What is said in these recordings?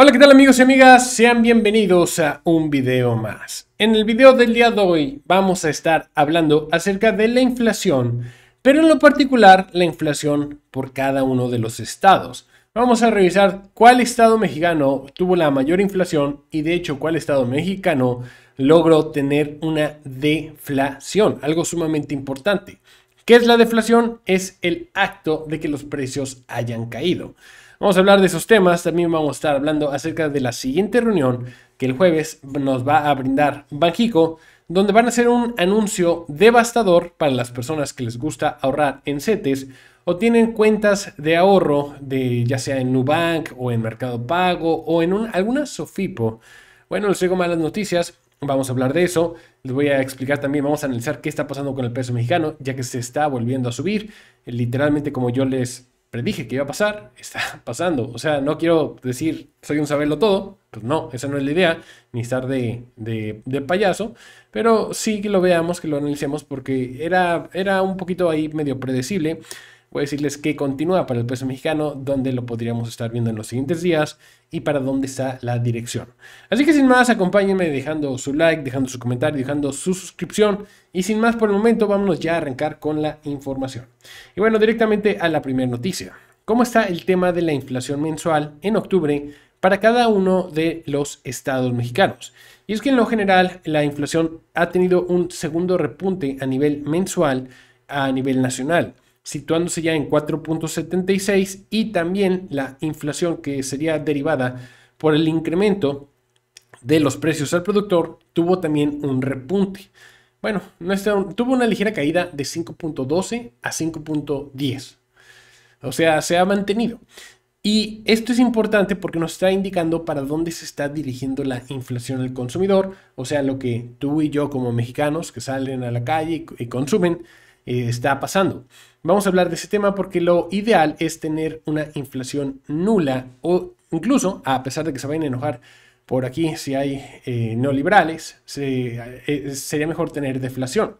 Hola, ¿qué tal amigos y amigas? Sean bienvenidos a un video más. En el video del día de hoy vamos a estar hablando acerca de la inflación, pero en lo particular la inflación por cada uno de los estados. Vamos a revisar cuál estado mexicano tuvo la mayor inflación y de hecho cuál estado mexicano logró tener una deflación, algo sumamente importante. ¿Qué es la deflación? Es el acto de que los precios hayan caído. Vamos a hablar de esos temas, también vamos a estar hablando acerca de la siguiente reunión que el jueves nos va a brindar Banjico, donde van a hacer un anuncio devastador para las personas que les gusta ahorrar en CETES o tienen cuentas de ahorro de ya sea en Nubank o en Mercado Pago o en alguna Sofipo. Bueno, les traigo malas noticias, Vamos a hablar de eso. Les voy a explicar también, vamos a analizar qué está pasando con el peso mexicano, ya que se está volviendo a subir. Literalmente, como yo les predije que iba a pasar, está pasando. O sea, no quiero decir soy un saberlo todo, pues no, esa no es la idea, ni estar de, de, payaso, pero sí que lo veamos, que lo analicemos, porque era, era un poquito ahí medio predecible voy a decirles que continúa para el peso mexicano, donde lo podríamos estar viendo en los siguientes días y para dónde está la dirección. Así que sin más, acompáñenme dejando su like, dejando su comentario, dejando su suscripción y sin más por el momento, vámonos ya a arrancar con la información. Y bueno, directamente a la primera noticia. ¿Cómo está el tema de la inflación mensual en octubre para cada uno de los estados mexicanos? Y es que en lo general la inflación ha tenido un segundo repunte a nivel mensual a nivel nacional situándose ya en 4.76 y también la inflación que sería derivada por el incremento de los precios al productor tuvo también un repunte. Bueno, tuvo una ligera caída de 5.12 a 5.10. O sea, se ha mantenido. Y esto es importante porque nos está indicando para dónde se está dirigiendo la inflación al consumidor, o sea, lo que tú y yo como mexicanos que salen a la calle y consumen, eh, está pasando. Vamos a hablar de ese tema porque lo ideal es tener una inflación nula o incluso, a pesar de que se vayan a enojar por aquí si hay eh, no liberales, eh, sería mejor tener deflación.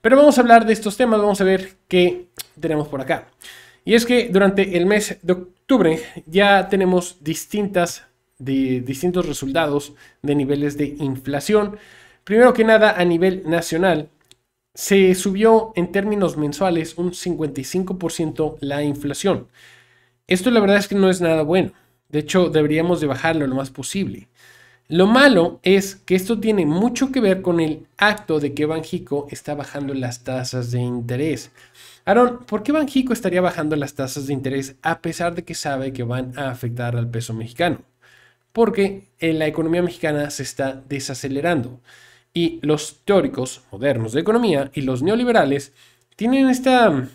Pero vamos a hablar de estos temas, vamos a ver qué tenemos por acá. Y es que durante el mes de octubre ya tenemos distintas, de, distintos resultados de niveles de inflación. Primero que nada, a nivel nacional, se subió en términos mensuales un 55% la inflación. Esto la verdad es que no es nada bueno. De hecho, deberíamos de bajarlo lo más posible. Lo malo es que esto tiene mucho que ver con el acto de que Banjico está bajando las tasas de interés. Aaron, ¿por qué Banjico estaría bajando las tasas de interés a pesar de que sabe que van a afectar al peso mexicano? Porque eh, la economía mexicana se está desacelerando y los teóricos modernos de economía y los neoliberales tienen esta mm,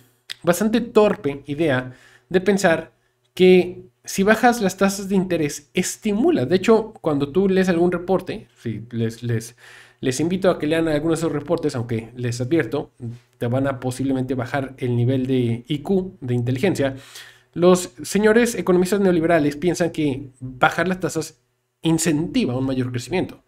bastante torpe idea de pensar que si bajas las tasas de interés, estimula. De hecho, cuando tú lees algún reporte, les, les, les invito a que lean algunos de esos reportes, aunque les advierto, te van a posiblemente bajar el nivel de IQ, de inteligencia. Los señores economistas neoliberales piensan que bajar las tasas incentiva un mayor crecimiento.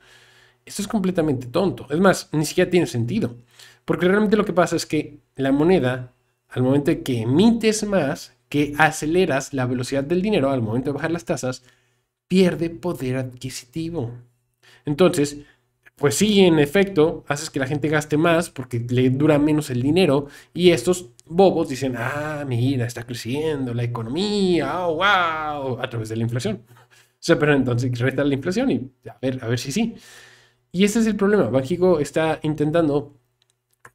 Esto es completamente tonto. Es más, ni siquiera tiene sentido. Porque realmente lo que pasa es que la moneda, al momento que emites más, que aceleras la velocidad del dinero al momento de bajar las tasas, pierde poder adquisitivo. Entonces, pues sí, en efecto, haces que la gente gaste más porque le dura menos el dinero y estos bobos dicen, ah, mira, está creciendo la economía, oh, wow, a través de la inflación. O sea, pero entonces resta la inflación y a ver, a ver si sí. Y ese es el problema. Banxico está intentando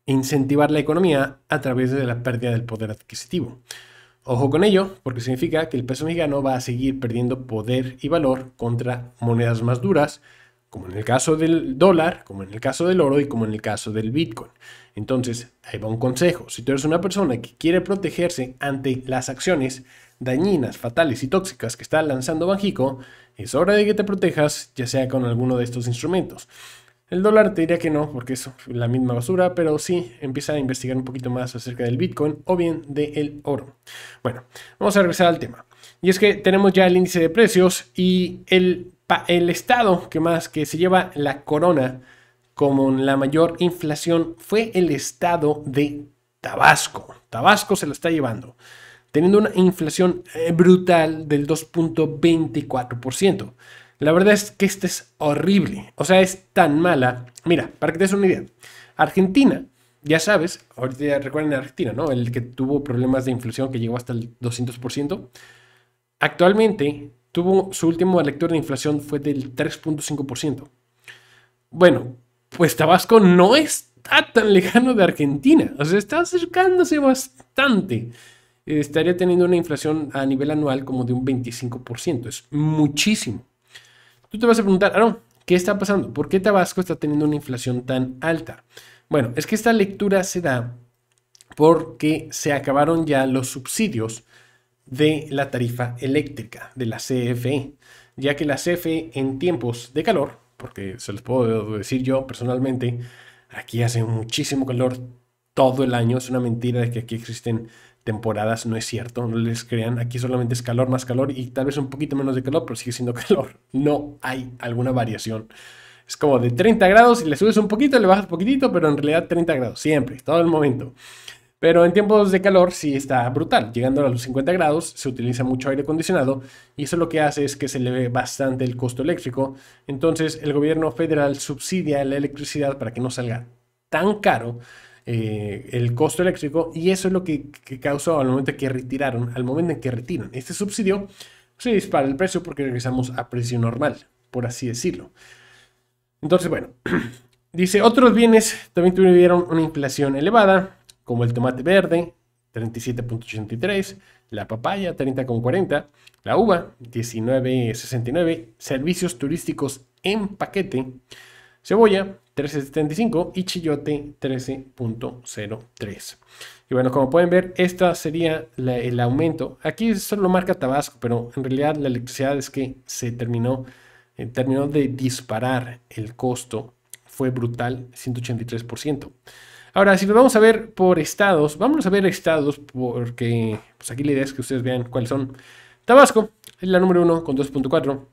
incentivar la economía a través de la pérdida del poder adquisitivo. Ojo con ello, porque significa que el peso mexicano va a seguir perdiendo poder y valor contra monedas más duras, como en el caso del dólar, como en el caso del oro y como en el caso del Bitcoin. Entonces, ahí va un consejo. Si tú eres una persona que quiere protegerse ante las acciones dañinas, fatales y tóxicas que está lanzando Banjico, es hora de que te protejas, ya sea con alguno de estos instrumentos. El dólar te diría que no, porque es la misma basura, pero sí empieza a investigar un poquito más acerca del Bitcoin o bien del el oro. Bueno, vamos a regresar al tema. Y es que tenemos ya el índice de precios y el, el estado que más que se lleva la corona como la mayor inflación fue el estado de Tabasco. Tabasco se lo está llevando teniendo una inflación eh, brutal del 2.24%. La verdad es que esta es horrible, o sea, es tan mala. Mira, para que te des una idea, Argentina, ya sabes, ahorita recuerden Argentina, ¿no? El que tuvo problemas de inflación que llegó hasta el 200%. Actualmente, tuvo su último elector de inflación fue del 3.5%. Bueno, pues Tabasco no está tan lejano de Argentina, o sea, está acercándose bastante. Eh, estaría teniendo una inflación a nivel anual como de un 25%. Es muchísimo. Tú te vas a preguntar, Aaron, ¿qué está pasando? ¿Por qué Tabasco está teniendo una inflación tan alta? Bueno, es que esta lectura se da porque se acabaron ya los subsidios de la tarifa eléctrica, de la CFE, ya que la CFE en tiempos de calor, porque se los puedo decir yo personalmente, aquí hace muchísimo calor todo el año, es una mentira de que aquí existen temporadas, no es cierto, no les crean, aquí solamente es calor más calor y tal vez un poquito menos de calor, pero sigue siendo calor, no hay alguna variación. Es como de 30 grados y le subes un poquito, le bajas un poquitito, pero en realidad 30 grados, siempre, todo el momento. Pero en tiempos de calor sí está brutal, llegando a los 50 grados se utiliza mucho aire acondicionado y eso lo que hace es que se eleve bastante el costo eléctrico, entonces el gobierno federal subsidia la electricidad para que no salga tan caro eh, el costo eléctrico y eso es lo que, causó al momento que retiraron, al momento en que retiran este subsidio, se dispara el precio porque regresamos a precio normal, por así decirlo. Entonces, bueno, dice, otros bienes también tuvieron una inflación elevada, como el tomate verde, 37.83, la papaya, 30.40, la uva, 19.69, servicios turísticos en paquete, Cebolla 13.75 y Chillote 13.03. Y bueno, como pueden ver, este sería el aumento. Aquí solo marca Tabasco, pero en realidad la electricidad es que se terminó, eh, terminó de disparar el costo. Fue brutal, 183%. Ahora, si lo vamos a ver por estados, vamos a ver estados porque pues, aquí la idea es que ustedes vean cuáles son. Tabasco es la número 1 con 2.4.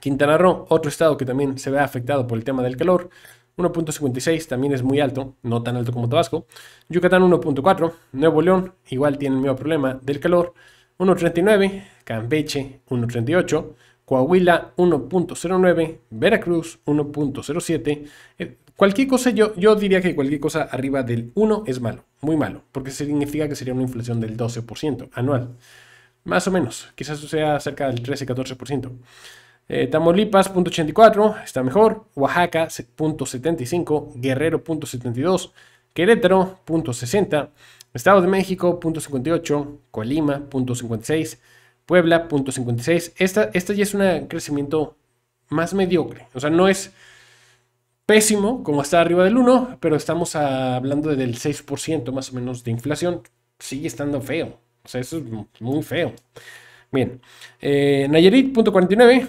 Quintana Roo, otro estado que también se ve afectado por el tema del calor, 1.56 también es muy alto, no tan alto como Tabasco. Yucatán 1.4, Nuevo León igual tiene el mismo problema del calor, 1.39, Campeche 1.38, Coahuila 1.09, Veracruz 1.07. Eh, cualquier cosa, yo, yo diría que cualquier cosa arriba del 1 es malo, muy malo, porque significa que sería una inflación del 12% anual. Más o menos, quizás sea cerca del 13-14%. Eh, Tamaulipas, .84, está mejor. Oaxaca, .75, Guerrero, .72, Querétaro, .60, Estado de México, .58, Colima, .56, Puebla, .56. Esta, esta ya es un crecimiento más mediocre. O sea, no es pésimo como está arriba del 1, pero estamos hablando del 6% más o menos de inflación. Sigue estando feo. O sea, eso es muy feo. Bien. Eh, Nayarit, .49.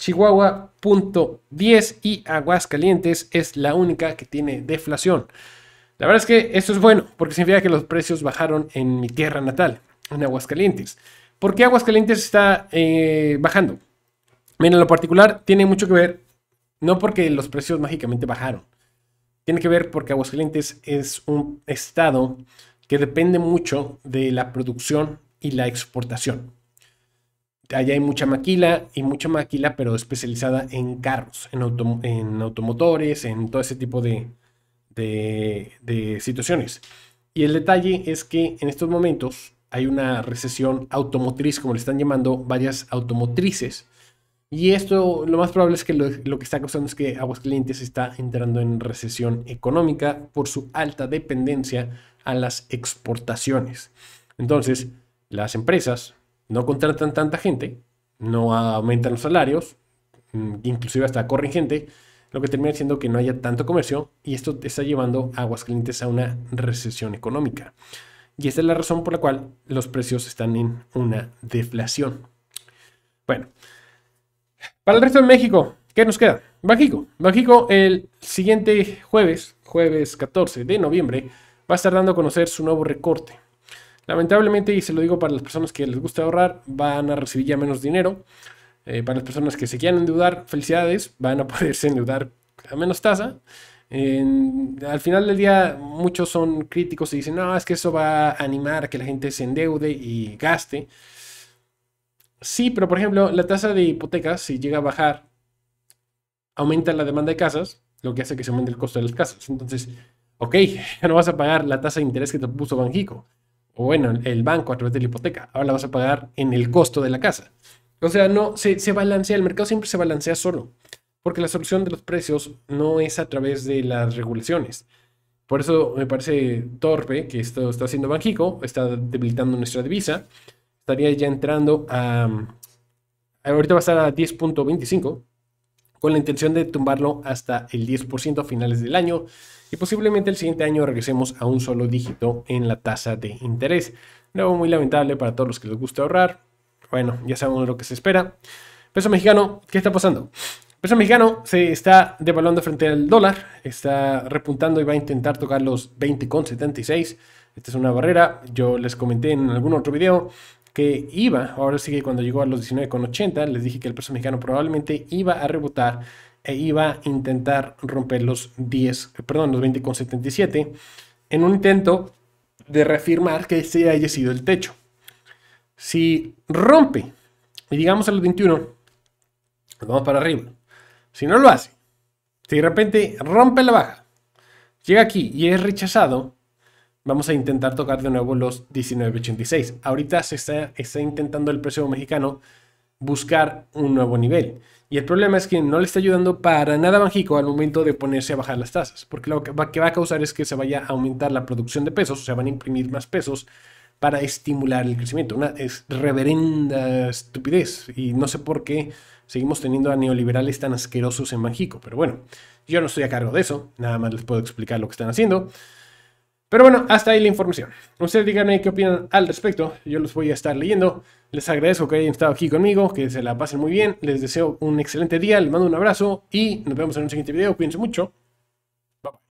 Chihuahua, punto 10 y Aguascalientes es la única que tiene deflación. La verdad es que esto es bueno porque significa que los precios bajaron en mi tierra natal, en Aguascalientes. ¿Por qué Aguascalientes está eh, bajando? En lo particular tiene mucho que ver, no porque los precios mágicamente bajaron. Tiene que ver porque Aguascalientes es un estado que depende mucho de la producción y la exportación allá hay mucha maquila y mucha maquila, pero especializada en carros, en, automotores, en todo ese tipo de, situaciones. Y el detalle es que en estos momentos hay una recesión automotriz, como le están llamando varias automotrices. Y esto lo más probable es que lo, que está causando es que Aguascalientes está entrando en recesión económica por su alta dependencia a las exportaciones. Entonces, las empresas, no contratan tanta gente, no aumentan los salarios, mm, inclusive hasta corren gente, lo que termina siendo que no haya tanto comercio y esto está llevando a Aguascalientes a una recesión económica. Y esta es la razón por la cual los precios están en una deflación. Bueno, para el resto de México, ¿qué nos queda? Bajico. Bajico el siguiente jueves, jueves 14 de noviembre, va a estar dando a conocer su nuevo recorte. Lamentablemente, y se lo digo para las personas que les gusta ahorrar, van a recibir ya menos dinero. Eh, para las personas que se quieran endeudar, felicidades, van a poderse endeudar a menos tasa. al final del día, muchos son críticos y dicen, no, es que eso va a animar a que la gente se endeude y gaste. Sí, pero por ejemplo, la tasa de hipotecas, si llega a bajar, aumenta la demanda de casas, lo que hace que se aumente el costo de las casas. Entonces, ok, ya no vas a pagar la tasa de interés que te puso Banjico o bueno, el banco a través de la hipoteca, ahora la vas a pagar en el costo de la casa. O sea, no, se, balancea, el mercado siempre se balancea solo, porque la solución de los precios no es a través de las regulaciones. Por eso me parece torpe que esto está haciendo Banjico, está debilitando nuestra divisa, estaría ya entrando a... Ahorita va a estar a 10.25 con la intención de tumbarlo hasta el 10% a finales del año y posiblemente el siguiente año regresemos a un solo dígito en la tasa de interés. Nuevo muy lamentable para todos los que les gusta ahorrar. Bueno, ya sabemos lo que se espera. Peso mexicano, ¿qué está pasando? Peso mexicano se está devaluando frente al dólar, está repuntando y va a intentar tocar los 20,76. Esta es una barrera, yo les comenté en algún otro video que iba, ahora sí que cuando llegó a los 19,80, les dije que el precio mexicano probablemente iba a rebotar e iba a intentar romper los 10, perdón, los 20,77 en un intento de reafirmar que ese haya sido el techo. Si rompe y digamos a los 21, vamos para arriba. Si no lo hace, si de repente rompe la baja, llega aquí y es rechazado, vamos a intentar tocar de nuevo los 19.86. Ahorita se está, intentando el precio mexicano buscar un nuevo nivel. Y el problema es que no le está ayudando para nada a México al momento de ponerse a bajar las tasas, porque lo que va, a causar es que se vaya a aumentar la producción de pesos, o sea, van a imprimir más pesos para estimular el crecimiento. Una es reverenda estupidez y no sé por qué seguimos teniendo a neoliberales tan asquerosos en México, pero bueno, yo no estoy a cargo de eso, nada más les puedo explicar lo que están haciendo. Pero bueno, hasta ahí la información. Ustedes díganme qué opinan al respecto. Yo los voy a estar leyendo. Les agradezco que hayan estado aquí conmigo, que se la pasen muy bien. Les deseo un excelente día, les mando un abrazo y nos vemos en un siguiente video. Cuídense mucho.